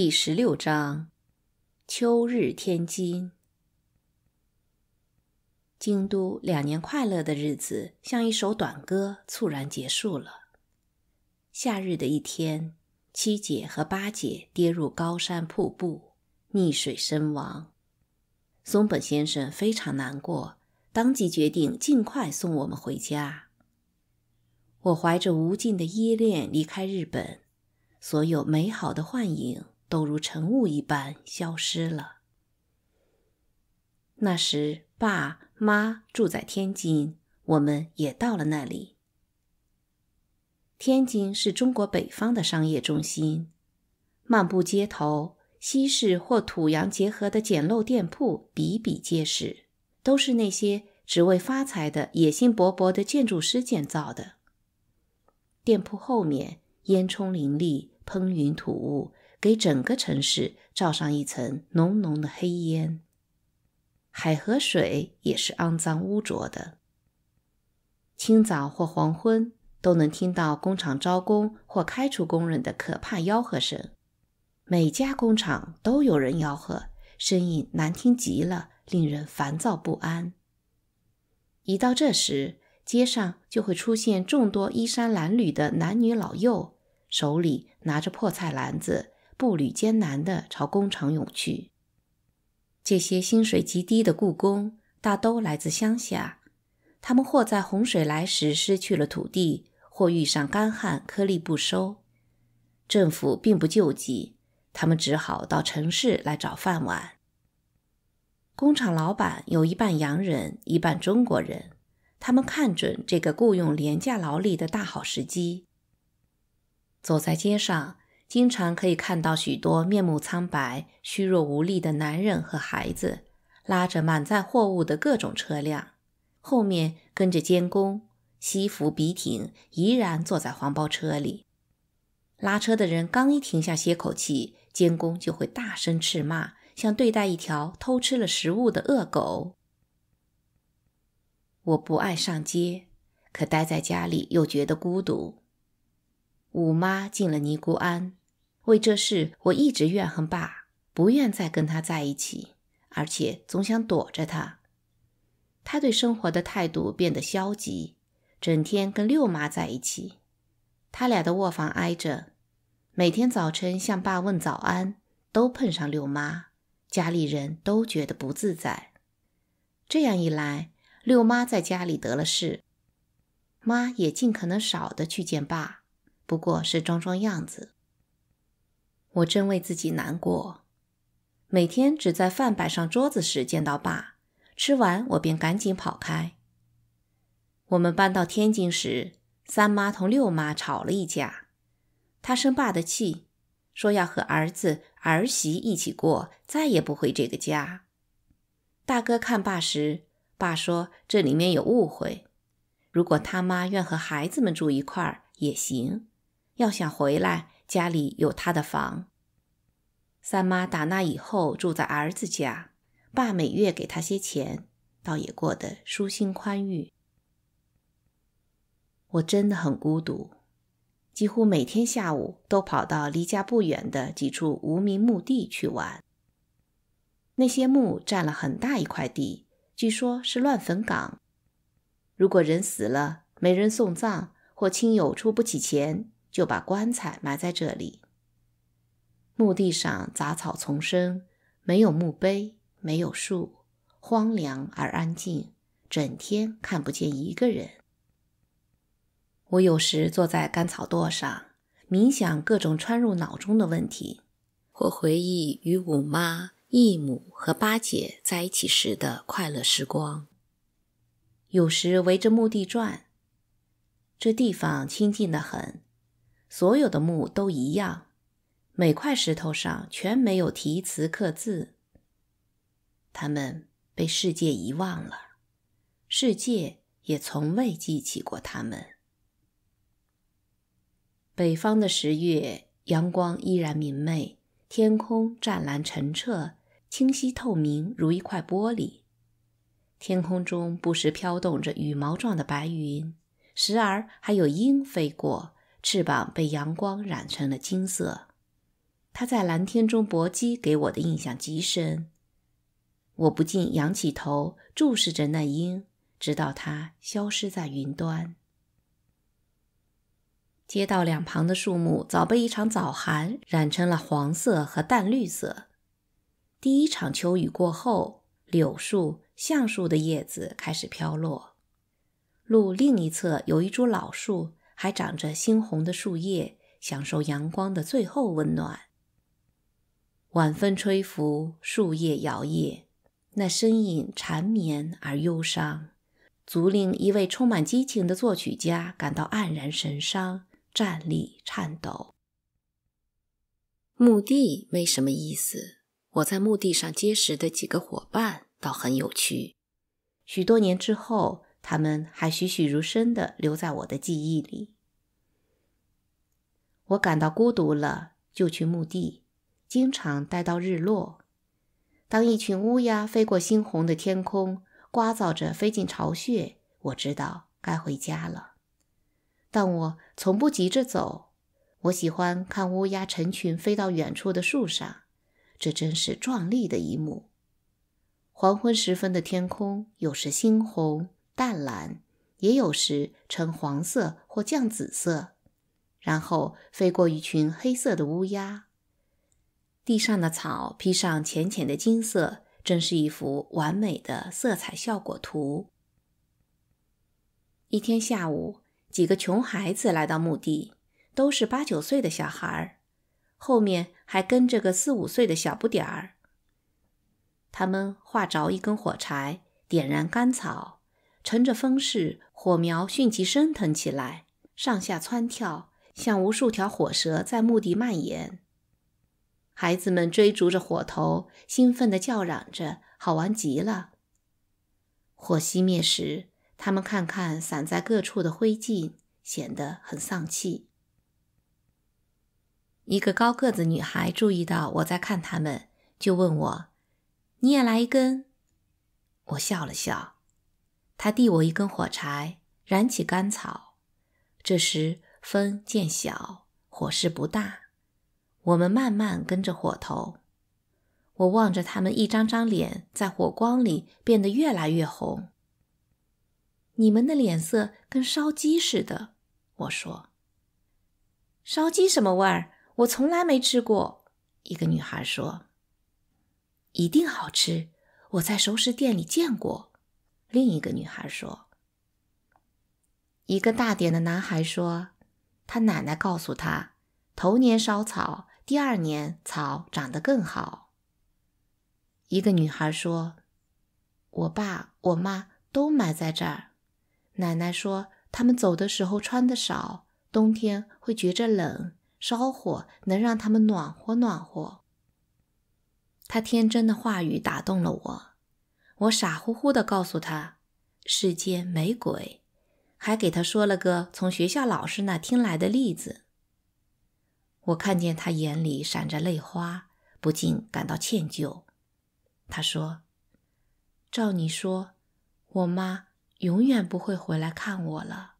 第十六章，秋日天津。京都两年快乐的日子，像一首短歌，猝然结束了。夏日的一天，七姐和八姐跌入高山瀑布，溺水身亡。松本先生非常难过，当即决定尽快送我们回家。我怀着无尽的依恋离开日本，所有美好的幻影。都如晨雾一般消失了。那时，爸妈住在天津，我们也到了那里。天津是中国北方的商业中心，漫步街头，西式或土洋结合的简陋店铺比比皆是，都是那些只为发财的野心勃勃的建筑师建造的。店铺后面，烟囱林立，喷云吐雾。给整个城市罩上一层浓浓的黑烟，海河水也是肮脏污浊的。清早或黄昏，都能听到工厂招工或开除工人的可怕吆喝声。每家工厂都有人吆喝，声音难听极了，令人烦躁不安。一到这时，街上就会出现众多衣衫褴褛的男女老幼，手里拿着破菜篮子。步履艰难的朝工厂涌去。这些薪水极低的雇工大都来自乡下，他们或在洪水来时失去了土地，或遇上干旱颗粒不收，政府并不救济，他们只好到城市来找饭碗。工厂老板有一半洋人，一半中国人，他们看准这个雇佣廉价劳力的大好时机。走在街上。经常可以看到许多面目苍白、虚弱无力的男人和孩子，拉着满载货物的各种车辆，后面跟着监工，西服笔挺，怡然坐在黄包车里。拉车的人刚一停下歇口气，监工就会大声斥骂，像对待一条偷吃了食物的恶狗。我不爱上街，可待在家里又觉得孤独。五妈进了尼姑庵。为这事，我一直怨恨爸，不愿再跟他在一起，而且总想躲着他。他对生活的态度变得消极，整天跟六妈在一起。他俩的卧房挨着，每天早晨向爸问早安，都碰上六妈，家里人都觉得不自在。这样一来，六妈在家里得了势，妈也尽可能少的去见爸，不过是装装样子。我真为自己难过，每天只在饭摆上桌子时见到爸，吃完我便赶紧跑开。我们搬到天津时，三妈同六妈吵了一架，她生爸的气，说要和儿子儿媳一起过，再也不回这个家。大哥看爸时，爸说这里面有误会，如果他妈愿和孩子们住一块儿也行，要想回来。家里有他的房，三妈打那以后住在儿子家，爸每月给他些钱，倒也过得舒心宽裕。我真的很孤独，几乎每天下午都跑到离家不远的几处无名墓地去玩。那些墓占了很大一块地，据说是乱坟岗。如果人死了没人送葬或亲友出不起钱。就把棺材埋在这里。墓地上杂草丛生，没有墓碑，没有树，荒凉而安静，整天看不见一个人。我有时坐在干草垛上，冥想各种穿入脑中的问题，或回忆与五妈、义母和八姐在一起时的快乐时光；有时围着墓地转，这地方清静的很。所有的墓都一样，每块石头上全没有题词刻字。他们被世界遗忘了，世界也从未记起过他们。北方的十月，阳光依然明媚，天空湛蓝澄澈，清晰透明如一块玻璃。天空中不时飘动着羽毛状的白云，时而还有鹰飞过。翅膀被阳光染成了金色，它在蓝天中搏击，给我的印象极深。我不禁仰起头注视着那鹰，直到它消失在云端。街道两旁的树木早被一场早寒染成了黄色和淡绿色。第一场秋雨过后，柳树、橡树的叶子开始飘落。路另一侧有一株老树。还长着猩红的树叶，享受阳光的最后温暖。晚风吹拂，树叶摇曳，那身影缠绵而忧伤，足令一位充满激情的作曲家感到黯然神伤，站立颤抖。墓地没什么意思，我在墓地上结识的几个伙伴倒很有趣。许多年之后。他们还栩栩如生的留在我的记忆里。我感到孤独了，就去墓地，经常待到日落。当一群乌鸦飞过猩红的天空，聒噪着飞进巢穴，我知道该回家了。但我从不急着走。我喜欢看乌鸦成群飞到远处的树上，这真是壮丽的一幕。黄昏时分的天空，有时猩红。淡蓝，也有时呈黄色或酱紫色，然后飞过一群黑色的乌鸦。地上的草披上浅浅的金色，真是一幅完美的色彩效果图。一天下午，几个穷孩子来到墓地，都是八九岁的小孩儿，后面还跟着个四五岁的小不点儿。他们画着一根火柴，点燃干草。乘着风势，火苗迅即升腾起来，上下窜跳，像无数条火蛇在墓地蔓延。孩子们追逐着火头，兴奋地叫嚷着，好玩极了。火熄灭时，他们看看散在各处的灰烬，显得很丧气。一个高个子女孩注意到我在看他们，就问我：“你也来一根？”我笑了笑。他递我一根火柴，燃起干草。这时风渐小，火势不大。我们慢慢跟着火头。我望着他们一张张脸，在火光里变得越来越红。你们的脸色跟烧鸡似的，我说。烧鸡什么味儿？我从来没吃过。一个女孩说：“一定好吃，我在熟食店里见过。”另一个女孩说：“一个大点的男孩说，他奶奶告诉他，头年烧草，第二年草长得更好。”一个女孩说：“我爸我妈都埋在这儿，奶奶说他们走的时候穿的少，冬天会觉着冷，烧火能让他们暖和暖和。”他天真的话语打动了我。我傻乎乎地告诉他：“世界没鬼。”还给他说了个从学校老师那听来的例子。我看见他眼里闪着泪花，不禁感到歉疚。他说：“照你说，我妈永远不会回来看我了。”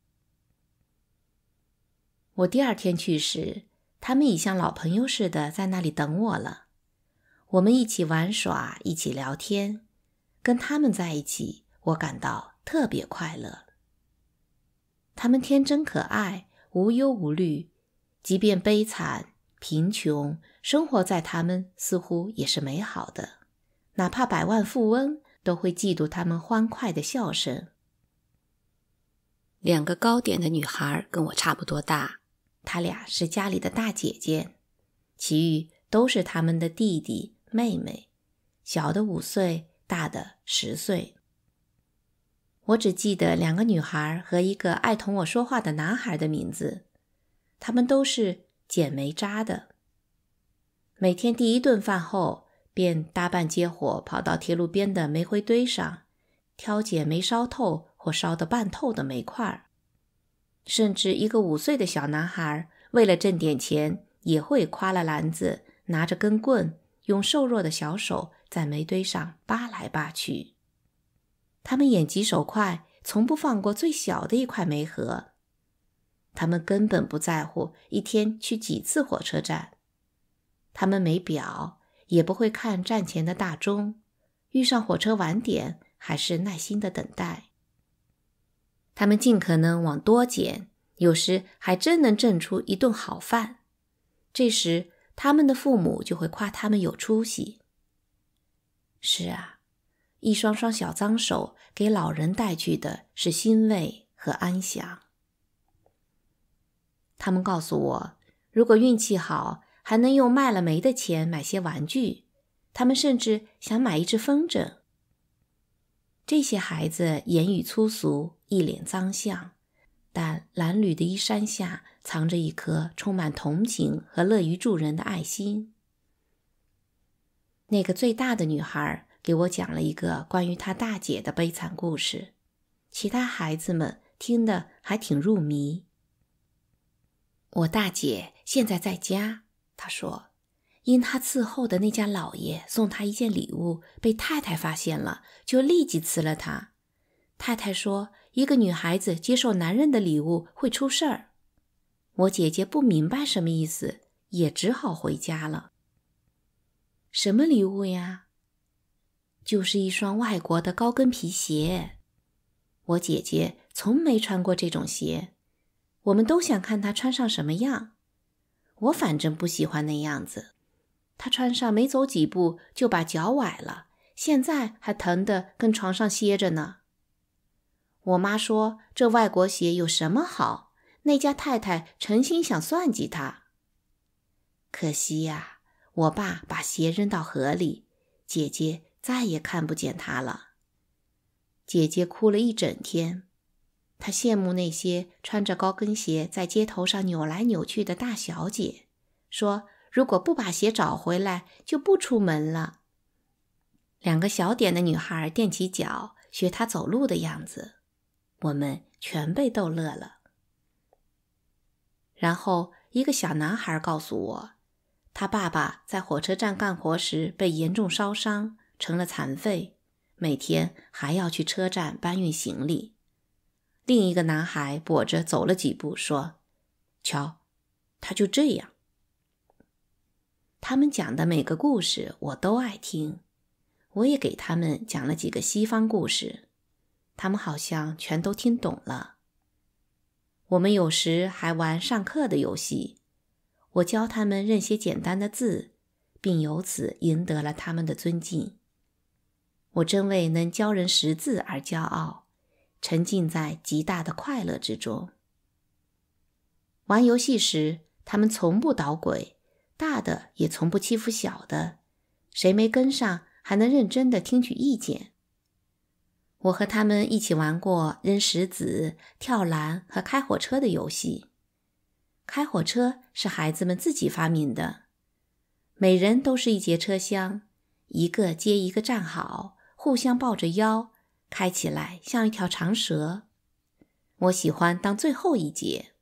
我第二天去时，他们已像老朋友似的在那里等我了。我们一起玩耍，一起聊天。跟他们在一起，我感到特别快乐。他们天真可爱，无忧无虑，即便悲惨、贫穷，生活在他们似乎也是美好的。哪怕百万富翁都会嫉妒他们欢快的笑声。两个高点的女孩跟我差不多大，她俩是家里的大姐姐，其余都是他们的弟弟妹妹，小的五岁。大的十岁，我只记得两个女孩和一个爱同我说话的男孩的名字，他们都是捡煤渣的。每天第一顿饭后，便搭伴接火跑到铁路边的煤灰堆上，挑捡没烧透或烧得半透的煤块儿。甚至一个五岁的小男孩，为了挣点钱，也会挎了篮子，拿着根棍，用瘦弱的小手。在煤堆上扒来扒去，他们眼疾手快，从不放过最小的一块煤核。他们根本不在乎一天去几次火车站，他们没表，也不会看站前的大钟。遇上火车晚点，还是耐心的等待。他们尽可能往多捡，有时还真能挣出一顿好饭。这时，他们的父母就会夸他们有出息。是啊，一双双小脏手给老人带去的是欣慰和安详。他们告诉我，如果运气好，还能用卖了煤的钱买些玩具。他们甚至想买一只风筝。这些孩子言语粗俗，一脸脏相，但褴褛的衣衫下藏着一颗充满同情和乐于助人的爱心。那个最大的女孩给我讲了一个关于她大姐的悲惨故事，其他孩子们听得还挺入迷。我大姐现在在家，她说，因她伺候的那家老爷送她一件礼物，被太太发现了，就立即辞了她。太太说，一个女孩子接受男人的礼物会出事儿。我姐姐不明白什么意思，也只好回家了。什么礼物呀？就是一双外国的高跟皮鞋。我姐姐从没穿过这种鞋，我们都想看她穿上什么样。我反正不喜欢那样子。她穿上没走几步就把脚崴了，现在还疼的跟床上歇着呢。我妈说这外国鞋有什么好？那家太太诚心想算计她。可惜呀。我爸把鞋扔到河里，姐姐再也看不见他了。姐姐哭了一整天，她羡慕那些穿着高跟鞋在街头上扭来扭去的大小姐，说：“如果不把鞋找回来，就不出门了。”两个小点的女孩垫起脚学她走路的样子，我们全被逗乐了。然后一个小男孩告诉我。他爸爸在火车站干活时被严重烧伤，成了残废，每天还要去车站搬运行李。另一个男孩跛着走了几步，说：“瞧，他就这样。”他们讲的每个故事我都爱听，我也给他们讲了几个西方故事，他们好像全都听懂了。我们有时还玩上课的游戏。我教他们认些简单的字，并由此赢得了他们的尊敬。我真为能教人识字而骄傲，沉浸在极大的快乐之中。玩游戏时，他们从不捣鬼，大的也从不欺负小的。谁没跟上，还能认真的听取意见。我和他们一起玩过扔石子、跳栏和开火车的游戏。开火车是孩子们自己发明的，每人都是一节车厢，一个接一个站好，互相抱着腰，开起来像一条长蛇。我喜欢当最后一节。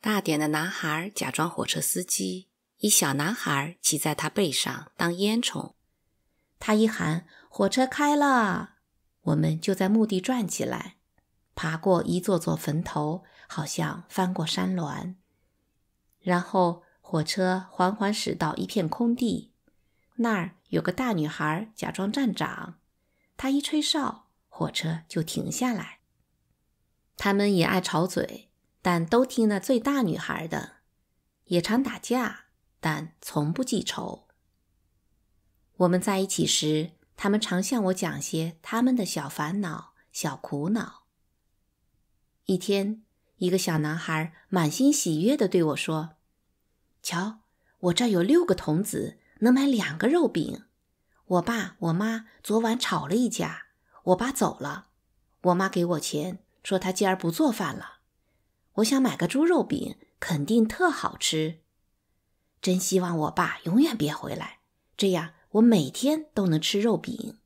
大点的男孩假装火车司机，一小男孩骑在他背上当烟囱。他一喊“火车开了”，我们就在墓地转起来，爬过一座座坟头，好像翻过山峦。然后火车缓缓驶到一片空地，那儿有个大女孩假装站长，她一吹哨，火车就停下来。他们也爱吵嘴，但都听那最大女孩的；也常打架，但从不记仇。我们在一起时，他们常向我讲些他们的小烦恼、小苦恼。一天，一个小男孩满心喜悦地对我说。瞧，我这有六个童子，能买两个肉饼。我爸我妈昨晚吵了一架，我爸走了，我妈给我钱，说她今儿不做饭了。我想买个猪肉饼，肯定特好吃。真希望我爸永远别回来，这样我每天都能吃肉饼。